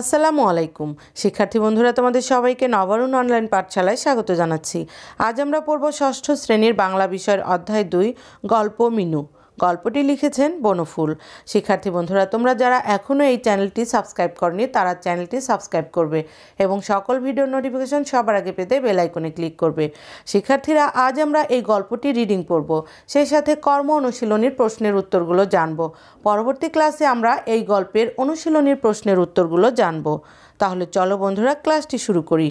আসসালামু আলাইকুম শিক্ষার্থী বন্ধুরা তোমাদের সবাইকে নবারুণ অনলাইন পাঠশালায় স্বাগত জানাচ্ছি আজ আমরা পড়ব ষষ্ঠ শ্রেণীর বাংলা বিষয়ের অধ্যায় দুই গল্প মিনু গল্পটি লিখেছেন বনফুল শিক্ষার্থী বন্ধুরা তোমরা যারা এখনও এই চ্যানেলটি সাবস্ক্রাইব করনি তারা চ্যানেলটি সাবস্ক্রাইব করবে এবং সকল ভিডিও নোটিফিকেশন সবার আগে পেতে বেলাইকনে ক্লিক করবে শিক্ষার্থীরা আজ আমরা এই গল্পটি রিডিং পড়ব সেই সাথে কর্ম অনুশীলনীর প্রশ্নের উত্তরগুলো জানব পরবর্তী ক্লাসে আমরা এই গল্পের অনুশীলনীর প্রশ্নের উত্তরগুলো জানব তাহলে চলো বন্ধুরা ক্লাসটি শুরু করি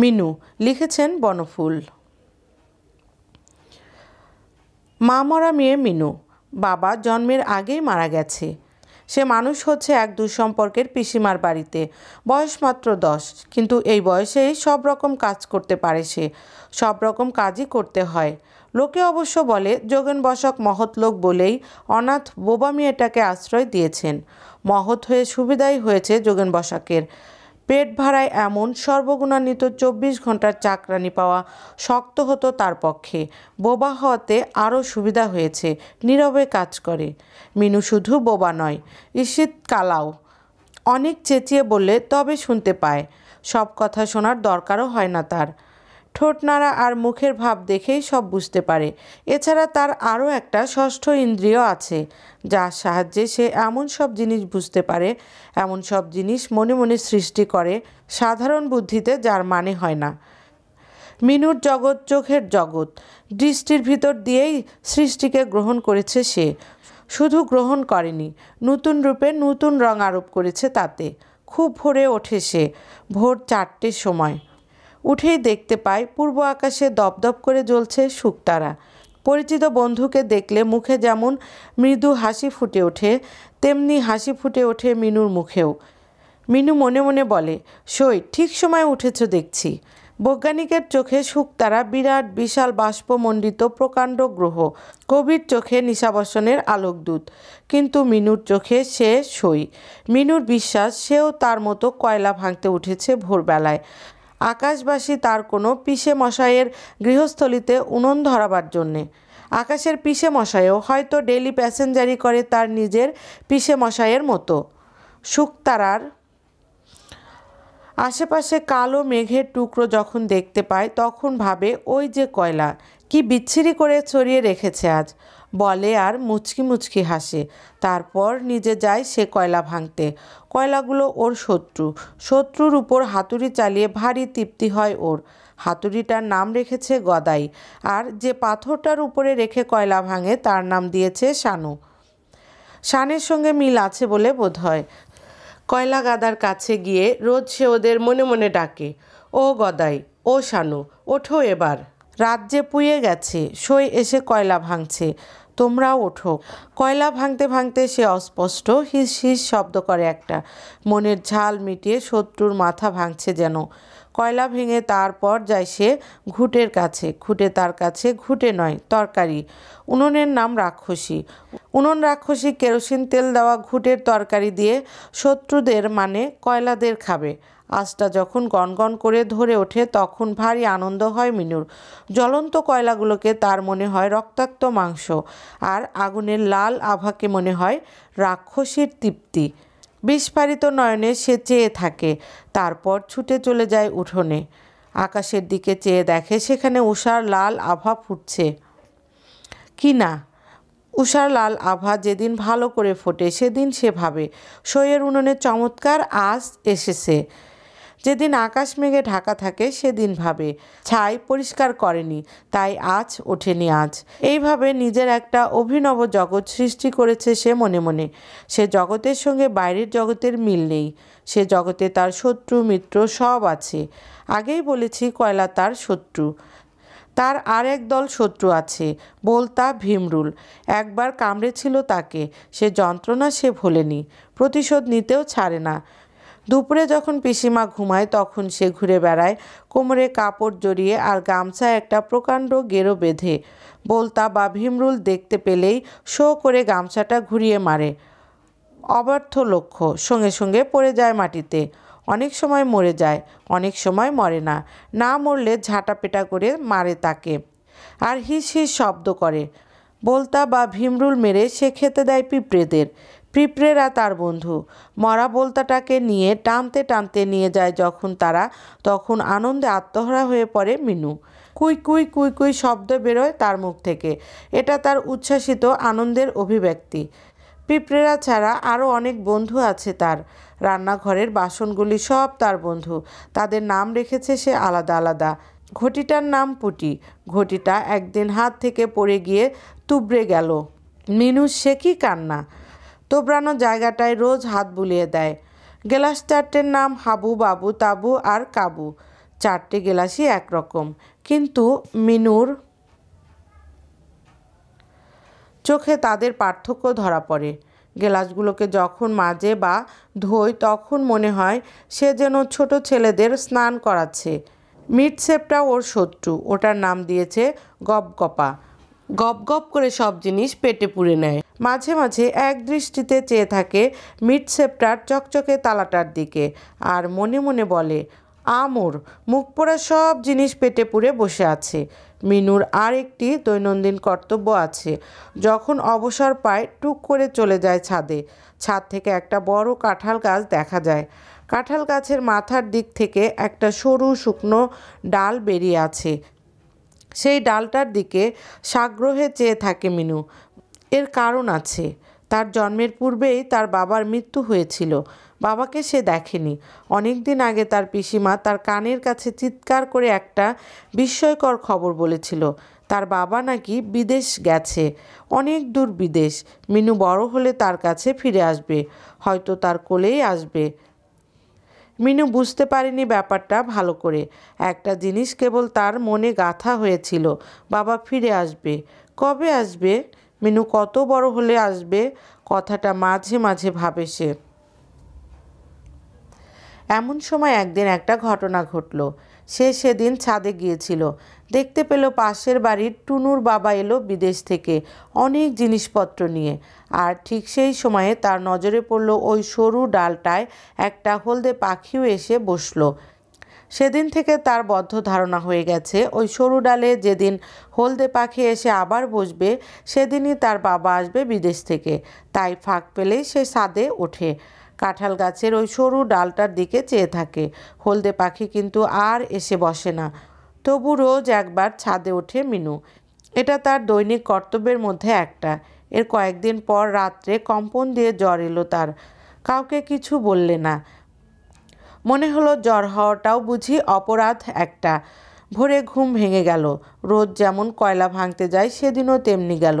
মিনু লিখেছেন বনফুল মা মরা মেয়ে মিনু বাবা জন্মের আগেই মারা গেছে সে মানুষ হচ্ছে এক দুঃসম্পর্কের পিসিমার বাড়িতে বয়স মাত্র দশ কিন্তু এই বয়সেই সব রকম কাজ করতে পারে সে সব রকম কাজই করতে হয় লোকে অবশ্য বলে যোগেন বসক মহৎ লোক বলেই অনাথ বোবা মেয়েটাকে আশ্রয় দিয়েছেন মহৎ হয়ে সুবিধাই হয়েছে যোগেন বসাকের পেট ভাড়ায় এমন সর্বগুণান্বিত চব্বিশ ঘন্টার চাকরানি পাওয়া শক্ত হতো তার পক্ষে বোবা হওয়াতে আরও সুবিধা হয়েছে নীরবে কাজ করে মিনু শুধু বোবা নয় ঈশিত কালাও অনেক চেঁচিয়ে বললে তবে শুনতে পায় সব কথা শোনার দরকারও হয় না তার ঠোঁট নাড়া আর মুখের ভাব দেখেই সব বুঝতে পারে এছাড়া তার আরও একটা ষষ্ঠ ইন্দ্রিয় আছে যার সাহায্যে সে এমন সব জিনিস বুঝতে পারে এমন সব জিনিস মনে মনে সৃষ্টি করে সাধারণ বুদ্ধিতে যার মানে হয় না মিনুর জগৎ চোখের জগৎ দৃষ্টির ভিতর দিয়েই সৃষ্টিকে গ্রহণ করেছে সে শুধু গ্রহণ করেনি নতুন রূপে নতুন রং আরোপ করেছে তাতে খুব ভোরে ওঠে সে ভোর চারটের সময় উঠেই দেখতে পাই পূর্ব আকাশে দপদপ করে জ্বলছে শুকতারা পরিচিত বন্ধুকে দেখলে মুখে যেমন মৃদু হাসি ফুটে ওঠে তেমনি হাসি ফুটে ওঠে মিনুর মুখেও মিনু মনে মনে বলে সই ঠিক সময় উঠেছ দেখছি বৈজ্ঞানিকের চোখে শুকতারা বিরাট বিশাল বাষ্পমণ্ডিত প্রকাণ্ড গ্রহ কবির চোখে নিশাবসনের আলোকদূত কিন্তু মিনুর চোখে সে সই মিনুর বিশ্বাস সেও তার মতো কয়লা ভাঙতে উঠেছে ভোরবেলায় আকাশবাসী তার কোনো পিসে মশাইয়ের গৃহস্থলিতে উনন ধরাবার জন্যে আকাশের পিসে মশাইও হয়তো ডেলি প্যাসেঞ্জারি করে তার নিজের পিসে মশাইয়ের মতো শুক্তারার আশেপাশে কালো মেঘের টুকরো যখন দেখতে পায় তখন ভাবে ওই যে কয়লা কি বিচ্ছিরি করে ছড়িয়ে রেখেছে আজ বলে আর মুচকি মুচকি হাসে তারপর নিজে যায় সে কয়লা ভাঙতে কয়লাগুলো ওর শত্রু শত্রুর উপর হাতুড়ি চালিয়ে ভারী তৃপ্তি হয় ওর হাতুড়িটার নাম রেখেছে গদাই আর যে পাথরটার উপরে রেখে কয়লা ভাঙে তার নাম দিয়েছে শানু শানের সঙ্গে মিল আছে বলে বোধ হয় কয়লা গাদার কাছে গিয়ে রোজ সে ওদের মনে মনে ডাকে ও গদাই ও শানু ওঠো এবার রাজ্যে পুয়ে গেছে সই এসে কয়লা ভাঙছে তোমরাও ওঠো কয়লা ভাঙতে ভাঙতে সে অস্পষ্ট হিস হিস শব্দ করে একটা মনের ঝাল মিটিয়ে শত্রুর মাথা ভাঙছে যেন কয়লা ভেঙে তারপর যায় সে ঘুটের কাছে ঘুটে তার কাছে ঘুটে নয় তরকারি উনুনের নাম রাক্ষসী উনুন রাক্ষসী কেরোসিন তেল দেওয়া ঘুটের তরকারি দিয়ে শত্রুদের মানে কয়লাদের খাবে আজটা যখন গনগন করে ধরে ওঠে তখন ভারী আনন্দ হয় মিনুর জ্বলন্ত কয়লাগুলোকে তার মনে হয় রক্তাক্ত মাংস আর আগুনের লাল আভাকে মনে হয় রাক্ষসীর তৃপ্তি বিস্ফারিত নয়নে সে চেয়ে থাকে তারপর ছুটে চলে যায় উঠোনে আকাশের দিকে চেয়ে দেখে সেখানে উষার লাল আভা ফুটছে কি না উষার লাল আভা যেদিন ভালো করে ফোটে সেদিন সে ভাবে শোয়ের উনুনে চমৎকার আস এসেছে যেদিন আকাশ মেঘে ঢাকা থাকে সেদিন ভাবে ছাই পরিষ্কার করেনি তাই আজ ওঠেনি আজ এইভাবে নিজের একটা অভিনব জগৎ সৃষ্টি করেছে সে মনে মনে সে জগতের সঙ্গে বাইরের জগতের মিল নেই সে জগতে তার শত্রু মিত্র সব আছে আগেই বলেছি কয়লা তার শত্রু তার আর এক দল শত্রু আছে বলতা ভীমরুল একবার কামড়েছিল তাকে সে যন্ত্রণা সে ভোলেনি প্রতিশোধ নিতেও ছাড়ে না দুপুরে যখন পিসিমা ঘুমায় তখন সে ঘুরে বেড়ায় কোমরে কাপড় জড়িয়ে আর গামছা একটা প্রকাণ্ড গেরো বেঁধে বলতা বা ভীমরুল দেখতে পেলেই শো করে গামছাটা ঘুরিয়ে মারে অবার্থ লক্ষ্য সঙ্গে সঙ্গে পড়ে যায় মাটিতে অনেক সময় মরে যায় অনেক সময় মরে না না মরলে ঝাঁটাপেটা করে মারে তাকে আর হিস হিস শব্দ করে বলতা বা ভীমরুল মেরে সে খেতে দেয় পিঁপড়েদের পিঁপড়েরা তার বন্ধু মরা বলতাটাকে নিয়ে টানতে টানতে নিয়ে যায় যখন তারা তখন আনন্দে আত্মহারা হয়ে পড়ে মিনু কুই কুই কুই কুই শব্দ বেরোয় তার মুখ থেকে এটা তার উচ্ছ্বাসিত আনন্দের অভিব্যক্তি পিঁপড়েরা ছাড়া আরও অনেক বন্ধু আছে তার রান্নাঘরের বাসনগুলি সব তার বন্ধু তাদের নাম রেখেছে সে আলাদা আলাদা ঘটিটার নাম পুটি ঘটিটা একদিন হাত থেকে পড়ে গিয়ে তুবড়ে গেল মিনু সে কি কান্না তোবড়ানো জায়গাটায় রোজ হাত বুলিয়ে দেয় গেলাস চারটের নাম হাবু বাবু তাবু আর কাবু চারটে গেলাসই একরকম কিন্তু মিনুর চোখে তাদের পার্থক্য ধরা পড়ে গেলাসগুলোকে যখন মাজে বা ধোয় তখন মনে হয় সে যেন ছোট ছেলেদের স্নান করাচ্ছে মিটসেপটা ওর শত্রু ওটার নাম দিয়েছে গপগপা গপ গপ করে সব জিনিস পেটে পুড়ে নেয় মাঝে মাঝে এক দৃষ্টিতে চেয়ে থাকে মিডসেপ্টার চকচকে তালাটার দিকে আর মনে মনে বলে আমর মুখ পড়া সব জিনিস পেটে পুড়ে বসে আছে মিনুর আর একটি দৈনন্দিন কর্তব্য আছে যখন অবসর পায় টুক করে চলে যায় ছাদে ছাদ থেকে একটা বড় কাঁঠাল গাছ দেখা যায় কাঁঠাল গাছের মাথার দিক থেকে একটা সরু শুকনো ডাল বেরিয়ে আছে সেই ডালটার দিকে সাগ্রহে চেয়ে থাকে মিনু এর কারণ আছে তার জন্মের পূর্বেই তার বাবার মৃত্যু হয়েছিল বাবাকে সে দেখেনি অনেক দিন আগে তার পিসিমা তার কানের কাছে চিৎকার করে একটা বিস্ময়কর খবর বলেছিল তার বাবা নাকি বিদেশ গেছে অনেক দূর বিদেশ মিনু বড় হলে তার কাছে ফিরে আসবে হয়তো তার কোলেই আসবে মিনু বুঝতে পারেনি ব্যাপারটা ভালো করে একটা জিনিস কেবল তার মনে গাথা হয়েছিল বাবা ফিরে আসবে কবে আসবে মিনু কত বড় হলে আসবে কথাটা মাঝে মাঝে ভাবে সে এমন সময় একদিন একটা ঘটনা ঘটল সে সেদিন ছাদে গিয়েছিল দেখতে পেল পাশের বাড়ির টুনুর বাবা এলো বিদেশ থেকে অনেক জিনিসপত্র নিয়ে আর ঠিক সেই সময়ে তার নজরে পড়ল ওই সরু ডালটায় একটা হলদে পাখিও এসে বসলো সেদিন থেকে তার বদ্ধ ধারণা হয়ে গেছে ওই সরু ডালে যেদিন হলদে পাখি এসে আবার বসবে সেদিনই তার বাবা আসবে বিদেশ থেকে তাই ফাঁক পেলেই সে সাদে ওঠে কাঁঠাল গাছের ওই সরু ডালটার দিকে চেয়ে থাকে হলদে পাখি কিন্তু আর এসে বসে না তবু রোজ একবার ছাদে ওঠে মিনু এটা তার দৈনিক কর্তব্যের মধ্যে একটা এর কয়েকদিন পর রাত্রে কম্পন দিয়ে জ্বর এলো তার কাউকে কিছু বললে না মনে হলো জ্বর হওয়াটাও বুঝি অপরাধ একটা ভোরে ঘুম ভেঙে গেল রোদ যেমন কয়লা ভাঙতে যায় সেদিনও তেমনি গেল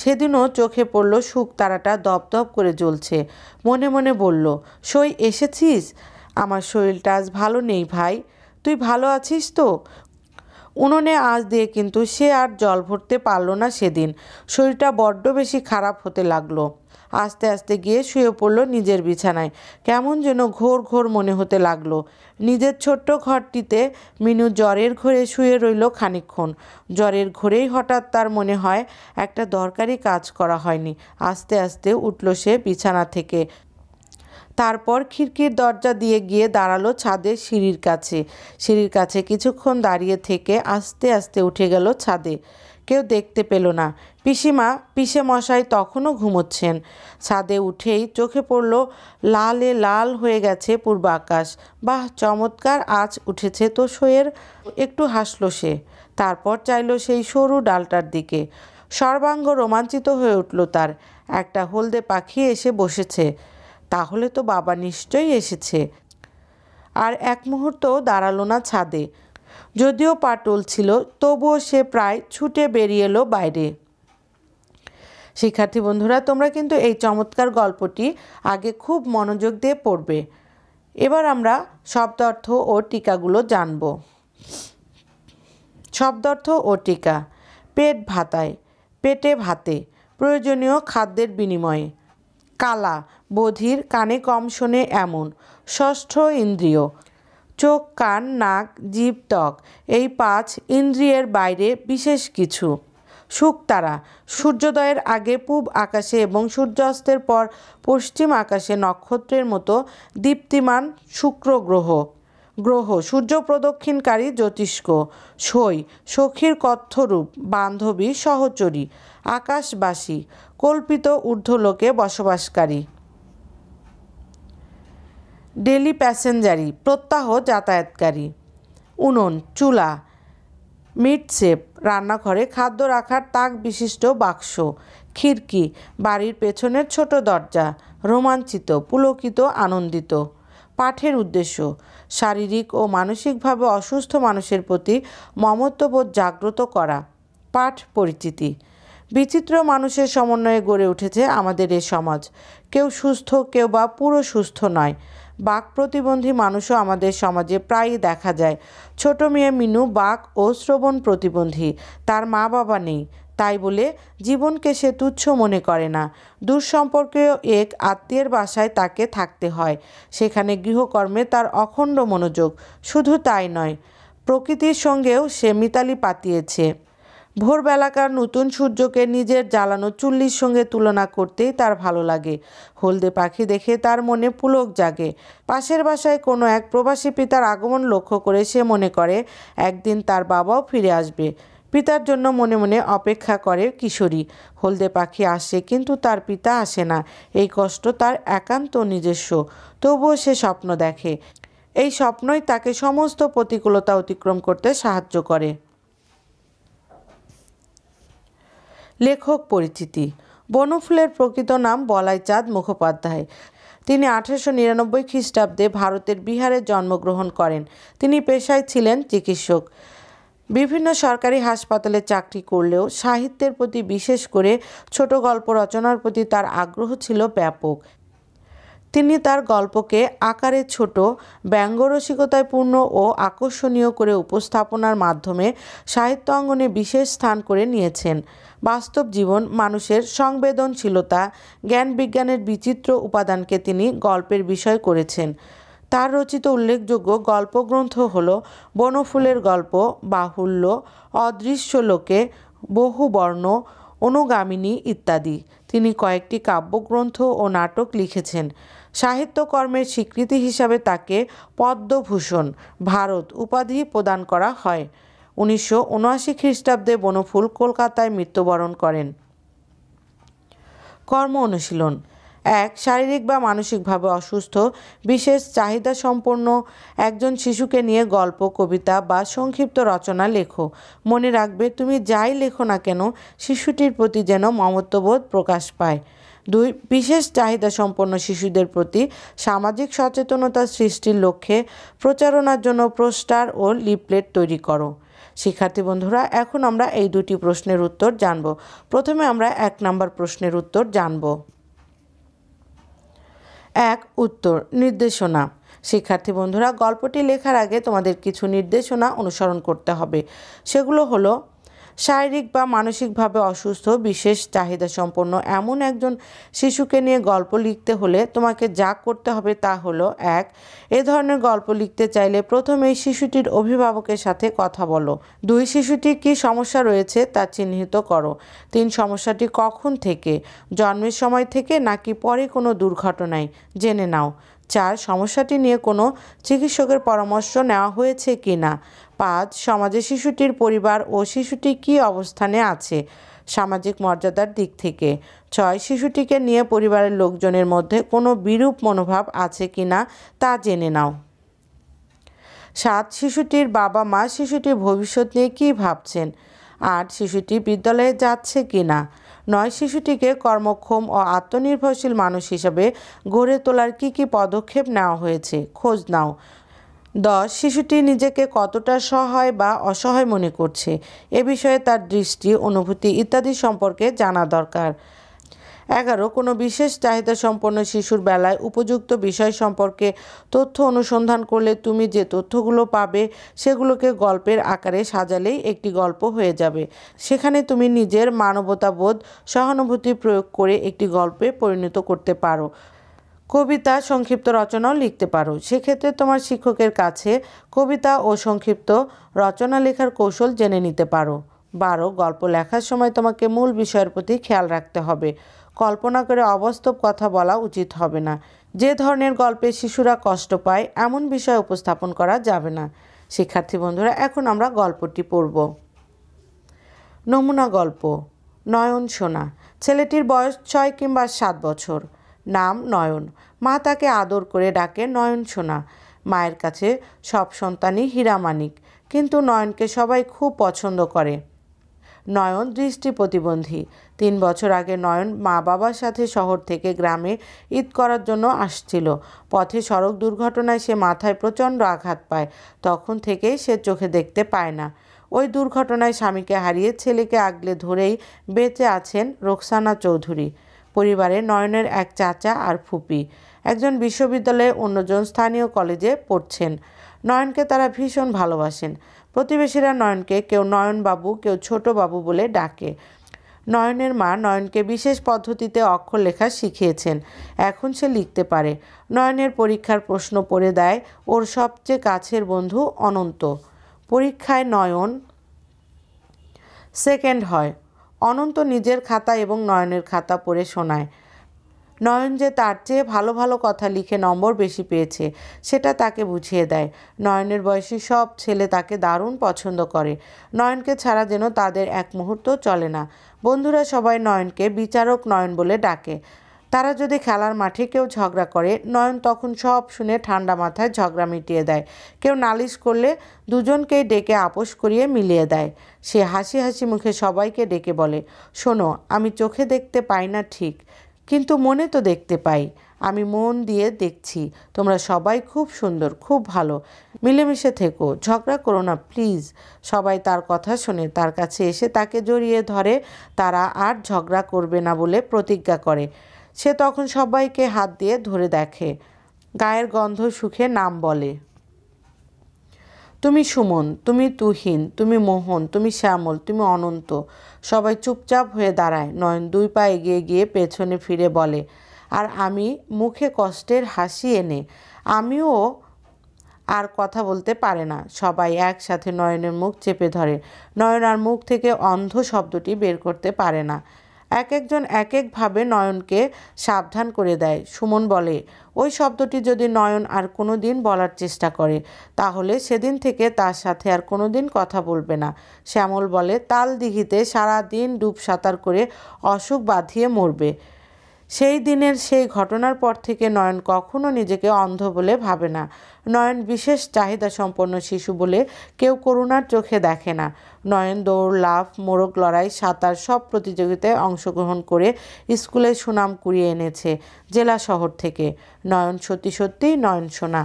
সেদিনও চোখে পড়ল সুখ তারাটা দপদপ করে জ্বলছে মনে মনে বলল সই এসেছিস আমার শরীরটা আজ ভালো নেই ভাই তুই ভালো আছিস তো উনুনে আজ দিয়ে কিন্তু সে আর জল ভরতে পারল না সেদিন শরীরটা বড্ড বেশি খারাপ হতে লাগলো আস্তে আস্তে গিয়ে শুয়ে পড়ল নিজের বিছানায় কেমন যেন ঘোর ঘোর মনে হতে লাগলো নিজের ছোট্ট ঘরটিতে মিনু জ্বরের ঘরে শুয়ে রইল খানিক্ষণ জ্বরের ঘরেই হঠাৎ তার মনে হয় একটা দরকারি কাজ করা হয়নি আস্তে আস্তে উঠল সে বিছানা থেকে তারপর খিড়কির দরজা দিয়ে গিয়ে দাঁড়ালো ছাদে সিঁড়ির কাছে সিঁড়ির কাছে কিছুক্ষণ দাঁড়িয়ে থেকে আস্তে আস্তে উঠে গেল ছাদে কেউ দেখতে পেল না পিসিমা পিসে মশাই তখনও ঘুমোচ্ছেন ছাদে উঠেই চোখে পড়ল লালে লাল হয়ে গেছে পূর্ব আকাশ বাহ চমৎকার আজ উঠেছে তো শোয়ের একটু হাসল সে তারপর চাইল সেই সরু ডালটার দিকে সর্বাঙ্গ রোমাঞ্চিত হয়ে উঠল তার একটা হলদে পাখি এসে বসেছে তাহলে তো বাবা নিশ্চয়ই এসেছে আর এক মুহূর্ত দাঁড়ালো না ছাদে যদিও পাটুল ছিল তবুও সে প্রায় ছুটে বেরিয়ে এলো বাইরে শিক্ষার্থী বন্ধুরা তোমরা কিন্তু এই চমৎকার গল্পটি আগে খুব মনোযোগ দিয়ে পড়বে এবার আমরা শব্দার্থ ও টিকাগুলো জানব শব্দার্থ ও টিকা পেট ভাতায় পেটে ভাতে প্রয়োজনীয় খাদ্যের বিনিময়ে কালা বধির কানে কম শোনে এমন ষষ্ঠ ইন্দ্রিয় চোখ কান নাক জীব ত্বক এই পাঁচ ইন্দ্রিয়ের বাইরে বিশেষ কিছু শুকতারা সূর্যোদয়ের আগে পূব আকাশে এবং সূর্যাস্তের পর পশ্চিম আকাশে নক্ষত্রের মতো দীপ্তিমান শুক্র গ্রহ গ্রহ সূর্য প্রদক্ষিণকারী জ্যোতিষ্ক সই সখীর কথ্যরূপ বান্ধবী সহচরী আকাশবাসী কল্পিত ঊর্ধ্বলোকে বসবাসকারী ডেলি প্যাসেঞ্জারি প্রত্যাহ যাতায়াতকারী উনন চুলা মিটসেপ রান্নাঘরে খাদ্য রাখার তাক বিশিষ্ট বাক্স খিড়কি বাড়ির পেছনের ছোট দরজা রোমাঞ্চিত পুলকিত আনন্দিত পাঠের উদ্দেশ্য শারীরিক ও মানসিকভাবে অসুস্থ মানুষের প্রতি মমত্ববোধ জাগ্রত করা পাঠ পরিচিতি বিচিত্র মানুষের সমন্বয়ে গড়ে উঠেছে আমাদের এ সমাজ কেউ সুস্থ কেউ বা পুরো সুস্থ নয় বাক প্রতিবন্ধী মানুষও আমাদের সমাজে প্রায়ই দেখা যায় ছোট মেয়ে মিনু বাক ও শ্রবণ প্রতিবন্ধী তার মা বাবা নেই তাই বলে জীবনকে সে তুচ্ছ মনে করে না দূর এক আত্মীয়ের বাসায় তাকে থাকতে হয় সেখানে গৃহকর্মে তার অখণ্ড মনোযোগ শুধু তাই নয় প্রকৃতির সঙ্গেও সে মিতালি পাতিয়েছে ভোরবেলাকার নতুন সূর্যকে নিজের জ্বালানো চুল্লির সঙ্গে তুলনা করতেই তার ভালো লাগে হলদে পাখি দেখে তার মনে পুলক জাগে পাশের বাসায় কোনো এক প্রবাসী পিতার আগমন লক্ষ্য করে সে মনে করে একদিন তার বাবাও ফিরে আসবে পিতার জন্য মনে মনে অপেক্ষা করে কিশোরী হলদে পাখি আসে কিন্তু তার পিতা আসে না এই কষ্ট তার একান্ত নিজস্ব তবুও সে স্বপ্ন দেখে এই স্বপ্নই তাকে সমস্ত প্রতিকূলতা অতিক্রম করতে সাহায্য করে লেখক পরিচিতি বনফুলের প্রকৃত নাম বলাইচাঁদ মুখোপাধ্যায় তিনি আঠেরোশো নিরানব্বই খ্রিস্টাব্দে ভারতের বিহারে জন্মগ্রহণ করেন তিনি পেশায় ছিলেন চিকিৎসক বিভিন্ন সরকারি হাসপাতালে চাকরি করলেও সাহিত্যের প্রতি বিশেষ করে ছোট গল্প রচনার প্রতি তার আগ্রহ ছিল ব্যাপক তিনি তার গল্পকে আকারে ছোট ব্যঙ্গরসিকতায়পূর্ণ ও আকর্ষণীয় করে উপস্থাপনার মাধ্যমে সাহিত্য অঙ্গনে বিশেষ স্থান করে নিয়েছেন বাস্তব জীবন মানুষের সংবেদনশীলতা জ্ঞান বিজ্ঞানের বিচিত্র উপাদানকে তিনি গল্পের বিষয় করেছেন তার রচিত উল্লেখযোগ্য গল্পগ্রন্থ হল বনফুলের গল্প বাহুল্য অদৃশ্য লোকে বহুবর্ণ অনুগামিনী ইত্যাদি তিনি কয়েকটি কাব্যগ্রন্থ ও নাটক লিখেছেন সাহিত্যকর্মের স্বীকৃতি হিসাবে তাকে পদ্মভূষণ ভারত উপাধি প্রদান করা হয় উনিশশো উনআশি খ্রিস্টাব্দে বনফুল কলকাতায় মৃত্যুবরণ করেন কর্ম অনুশীলন এক শারীরিক বা মানসিকভাবে অসুস্থ বিশেষ চাহিদা সম্পন্ন একজন শিশুকে নিয়ে গল্প কবিতা বা সংক্ষিপ্ত রচনা লেখো মনে রাখবে তুমি যাই লেখো না কেন শিশুটির প্রতি যেন মমত্ববোধ প্রকাশ পায় দুই বিশেষ চাহিদা সম্পন্ন শিশুদের প্রতি সামাজিক সচেতনতা সৃষ্টির লক্ষ্যে প্রচারণার জন্য পোস্টার ও লিপলেট তৈরি করো শিক্ষার্থী বন্ধুরা এখন আমরা এই দুটি প্রশ্নের উত্তর জানব প্রথমে আমরা এক নম্বর প্রশ্নের উত্তর জানব এক উত্তর নির্দেশনা শিক্ষার্থী বন্ধুরা গল্পটি লেখার আগে তোমাদের কিছু নির্দেশনা অনুসরণ করতে হবে সেগুলো হলো শারীরিক বা মানসিকভাবে অসুস্থ বিশেষ চাহিদা সম্পন্ন এমন একজন শিশুকে নিয়ে গল্প লিখতে হলে তোমাকে যা করতে হবে তা হলো এক এ ধরনের গল্প লিখতে চাইলে প্রথমেই শিশুটির অভিভাবকের সাথে কথা বলো দুই শিশুটির কি সমস্যা রয়েছে তা চিহ্নিত করো তিন সমস্যাটি কখন থেকে জন্মের সময় থেকে নাকি পরে কোনো দুর্ঘটনায় জেনে নাও চার সমস্যাটি নিয়ে কোনো চিকিৎসকের পরামর্শ নেওয়া হয়েছে কি না পাঁচ সমাজে শিশুটির পরিবার ও শিশুটি কি অবস্থানে আছে সামাজিক মর্যাদার দিক থেকে ছয় শিশুটিকে নিয়ে পরিবারের লোকজনের মধ্যে কোনো বিরূপ মনোভাব আছে কি না তা জেনে নাও সাত শিশুটির বাবা মা শিশুটির ভবিষ্যৎ নিয়ে কী ভাবছেন আট শিশুটি বিদ্যালয়ে যাচ্ছে কি না নয় শিশুটিকে কর্মক্ষম ও আত্মনির্ভরশীল মানুষ হিসাবে গড়ে তোলার কী কী পদক্ষেপ নেওয়া হয়েছে খোঁজ নাও দশ শিশুটি নিজেকে কতটা সহায় বা অসহায় মনে করছে এ বিষয়ে তার দৃষ্টি অনুভূতি ইত্যাদি সম্পর্কে জানা দরকার এগারো কোনো বিশেষ চাহিদা সম্পন্ন শিশুর বেলায় উপযুক্ত বিষয় সম্পর্কে তথ্য অনুসন্ধান করলে তুমি যে তথ্যগুলো পাবে সেগুলোকে গল্পের আকারে সাজালেই একটি গল্প হয়ে যাবে সেখানে তুমি নিজের মানবতাবোধ সহানুভূতি প্রয়োগ করে একটি গল্পে পরিণত করতে পারো কবিতা সংক্ষিপ্ত রচনাও লিখতে পারো সেক্ষেত্রে তোমার শিক্ষকের কাছে কবিতা ও সংক্ষিপ্ত রচনা লেখার কৌশল জেনে নিতে পারো বারো গল্প লেখার সময় তোমাকে মূল বিষয়ের প্রতি খেয়াল রাখতে হবে কল্পনা করে অবাস্তব কথা বলা উচিত হবে না যে ধরনের গল্পে শিশুরা কষ্ট পায় এমন বিষয় উপস্থাপন করা যাবে না শিক্ষার্থী বন্ধুরা এখন আমরা গল্পটি পড়ব নমুনা গল্প নয়ন সোনা ছেলেটির বয়স ছয় কিংবা সাত বছর নাম নয়ন মা তাকে আদর করে ডাকে নয়ন সোনা মায়ের কাছে সব সন্তানই হীরামানিক কিন্তু নয়নকে সবাই খুব পছন্দ করে নয়ন দৃষ্টি প্রতিবন্ধী তিন বছর আগে নয়ন মা বাবার সাথে শহর থেকে গ্রামে ঈদ করার জন্য আসছিল পথে সড়ক দুর্ঘটনায় সে মাথায় প্রচণ্ড আঘাত পায় তখন থেকেই সে চোখে দেখতে পায় না ওই দুর্ঘটনায় স্বামীকে হারিয়ে ছেলেকে আগলে ধরেই বেঁচে আছেন রোকসানা চৌধুরী পরিবারে নয়নের এক চাচা আর ফুপি একজন বিশ্ববিদ্যালয়ে অন্যজন স্থানীয় কলেজে পড়ছেন নয়নকে তারা ভীষণ ভালোবাসেন প্রতিবেশীরা নয়নকে কেউ নয়নবাবু কেউ ছোট বাবু বলে ডাকে নয়নের মা নয়নকে বিশেষ পদ্ধতিতে অক্ষর লেখা শিখিয়েছেন এখন সে লিখতে পারে নয়নের পরীক্ষার প্রশ্ন পড়ে দেয় ওর সবচেয়ে কাছের বন্ধু অনন্ত পরীক্ষায় নয়ন সেকেন্ড হয় অনন্ত নিজের খাতা এবং নয়নের খাতা পড়ে শোনায় নয়ন যে তার চেয়ে ভালো ভালো কথা লিখে নম্বর বেশি পেয়েছে সেটা তাকে বুঝিয়ে দেয় নয়নের বয়সী সব ছেলে তাকে দারুণ পছন্দ করে নয়নকে ছাড়া যেন তাদের এক মুহূর্ত চলে না বন্ধুরা সবাই নয়নকে বিচারক নয়ন বলে ডাকে তারা যদি খেলার মাঠে কেউ ঝগড়া করে নয়ন তখন সব শুনে ঠান্ডা মাথায় ঝগড়া মিটিয়ে দেয় কেউ নালিশ করলে দুজনকেই ডেকে আপোষ করিয়ে মিলিয়ে দেয় সে হাসি হাসি মুখে সবাইকে ডেকে বলে শোনো আমি চোখে দেখতে পাই না ঠিক কিন্তু মনে তো দেখতে পাই আমি মন দিয়ে দেখছি তোমরা সবাই খুব সুন্দর খুব ভালো মিলেমিশে থেকো ঝগড়া করো না প্লিজ সবাই তার কথা শুনে তার কাছে এসে তাকে জড়িয়ে ধরে তারা আর ঝগড়া করবে না বলে প্রতিজ্ঞা করে সে তখন সবাইকে হাত দিয়ে ধরে দেখে গায়ের গন্ধ সুখে নাম বলে তুমি সুমন তুমি তুহিন তুমি মোহন তুমি শ্যামল তুমি অনন্ত সবাই চুপচাপ হয়ে দাঁড়ায় নয়ন দুই পা এগিয়ে গিয়ে পেছনে ফিরে বলে আর আমি মুখে কষ্টের হাসি এনে আমিও আর কথা বলতে পারে না সবাই একসাথে নয়নের মুখ চেপে ধরে নয়ন আর মুখ থেকে অন্ধ শব্দটি বের করতে পারে না এক একজন এক একভাবে নয়নকে সাবধান করে দেয় সুমন বলে ওই শব্দটি যদি নয়ন আর কোনো দিন বলার চেষ্টা করে তাহলে সেদিন থেকে তার সাথে আর কোনো দিন কথা বলবে না শ্যামল বলে তাল দিঘিতে সারা দিন ডুব সাঁতার করে অসুখ বাঁধিয়ে মরবে সেই দিনের সেই ঘটনার পর থেকে নয়ন কখনো নিজেকে অন্ধ বলে ভাবে না নয়ন বিশেষ চাহিদা সম্পন্ন শিশু বলে কেউ করুণার চোখে দেখে না নয়ন দৌড় লাফ মোরগ লড়াই সাঁতার সব প্রতিযোগিতায় অংশগ্রহণ করে স্কুলে সুনাম কুড়িয়ে এনেছে জেলা শহর থেকে নয়ন সত্যি সত্যিই নয়ন সোনা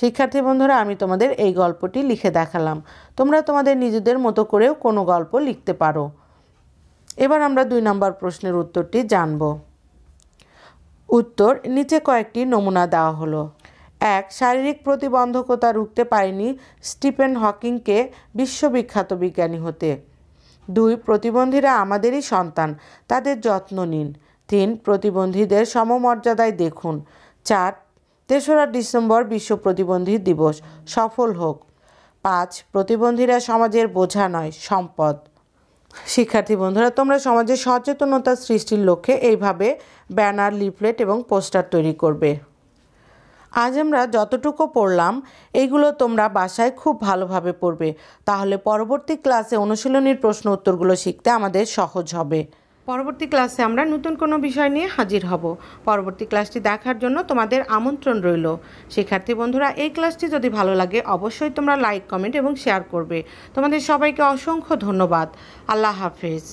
শিক্ষার্থী বন্ধুরা আমি তোমাদের এই গল্পটি লিখে দেখালাম তোমরা তোমাদের নিজেদের মতো করেও কোনো গল্প লিখতে পারো এবার আমরা দুই নম্বর প্রশ্নের উত্তরটি জানবো উত্তর নিচে কয়েকটি নমুনা দেওয়া হলো এক শারীরিক প্রতিবন্ধকতা রুখতে পারেনি স্টিফেন হকিংকে বিশ্ববিখ্যাত বিজ্ঞানী হতে দুই প্রতিবন্ধীরা আমাদেরই সন্তান তাদের যত্ন নিন তিন প্রতিবন্ধীদের সমমর্যাদায় দেখুন চার তেসরা ডিসেম্বর বিশ্ব প্রতিবন্ধী দিবস সফল হোক পাঁচ প্রতিবন্ধীরা সমাজের বোঝা নয় সম্পদ শিক্ষার্থী বন্ধুরা তোমরা সমাজে সচেতনতা সৃষ্টির লক্ষ্যে এইভাবে ব্যানার লিফলেট এবং পোস্টার তৈরি করবে আজ আমরা যতটুকু পড়লাম এইগুলো তোমরা বাসায় খুব ভালোভাবে পড়বে তাহলে পরবর্তী ক্লাসে অনুশীলনীর প্রশ্ন উত্তরগুলো শিখতে আমাদের সহজ হবে পরবর্তী ক্লাসে আমরা নতুন কোনো বিষয় নিয়ে হাজির হব পরবর্তী ক্লাসটি দেখার জন্য তোমাদের আমন্ত্রণ রইল শিক্ষার্থী বন্ধুরা এই ক্লাসটি যদি ভালো লাগে অবশ্যই তোমরা লাইক কমেন্ট এবং শেয়ার করবে তোমাদের সবাইকে অসংখ্য ধন্যবাদ আল্লাহ হাফিজ